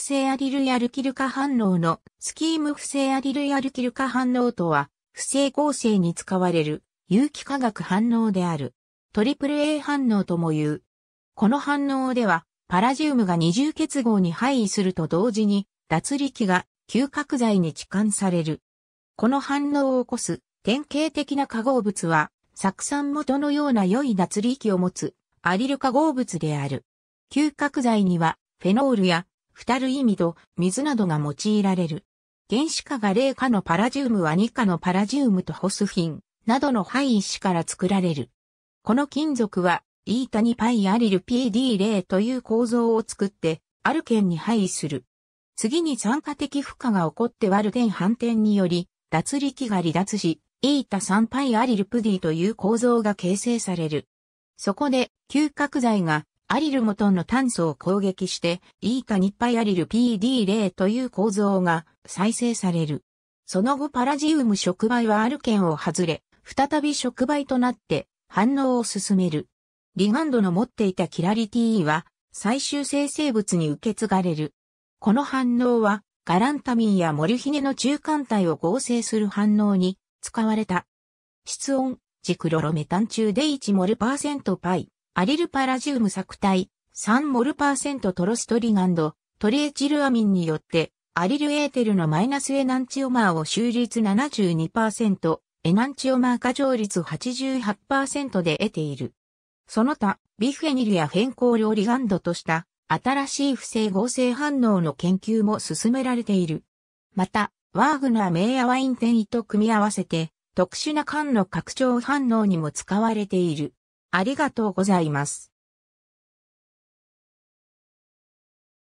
不正アリルやルキル化反応のスキーム不正アリルやルキル化反応とは、不正合成に使われる有機化学反応である。トリプル A 反応とも言う。この反応では、パラジウムが二重結合に配位すると同時に、脱力が吸角剤に置換される。この反応を起こす典型的な化合物は、酢酸元のような良い脱力を持つアリル化合物である。吸角剤には、フェノールやフタルイミド、水などが用いられる。原子化が0価のパラジウムは2価のパラジウムとホスフィンなどの配位子から作られる。この金属は、イータにパイアリル PD0 という構造を作って、アルケンに配位する。次に酸化的負荷が起こってワルデン反転により、脱力が離脱し、イータ3パイアリルプディという構造が形成される。そこで、嗅覚剤がアリル元の炭素を攻撃して、イータニッパイアリル PD0 という構造が再生される。その後パラジウム触媒はアルケンを外れ、再び触媒となって反応を進める。リガンドの持っていたキラリティは最終生成物に受け継がれる。この反応はガランタミンやモルヒネの中間体を合成する反応に使われた。室温、ジクロロメタン中で1モルパーセントパイ。アリルパラジウム作体、3モルパーセントトロストリガンド、トリエチルアミンによって、アリルエーテルのマイナスエナンチオマーを収率72%、エナンチオマー過剰率88%で得ている。その他、ビフェニルやフェンコールリガンドとした新しい不正合成反応の研究も進められている。また、ワーグナー名やワインテイと組み合わせて特殊な缶の拡張反応にも使われている。ありがとうございます。